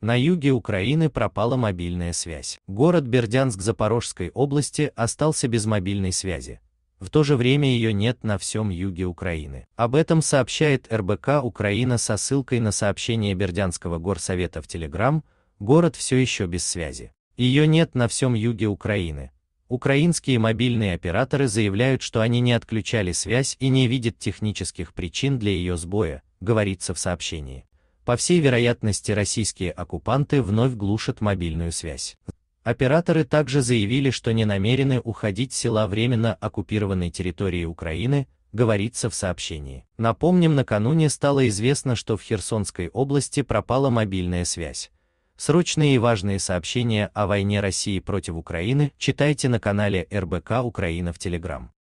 На юге Украины пропала мобильная связь. Город Бердянск Запорожской области остался без мобильной связи. В то же время ее нет на всем юге Украины. Об этом сообщает РБК Украина со ссылкой на сообщение Бердянского горсовета в Телеграм, город все еще без связи. Ее нет на всем юге Украины. Украинские мобильные операторы заявляют, что они не отключали связь и не видят технических причин для ее сбоя, говорится в сообщении. По всей вероятности российские оккупанты вновь глушат мобильную связь. Операторы также заявили, что не намерены уходить с села временно оккупированной территории Украины, говорится в сообщении. Напомним, накануне стало известно, что в Херсонской области пропала мобильная связь. Срочные и важные сообщения о войне России против Украины читайте на канале РБК Украина в Телеграм.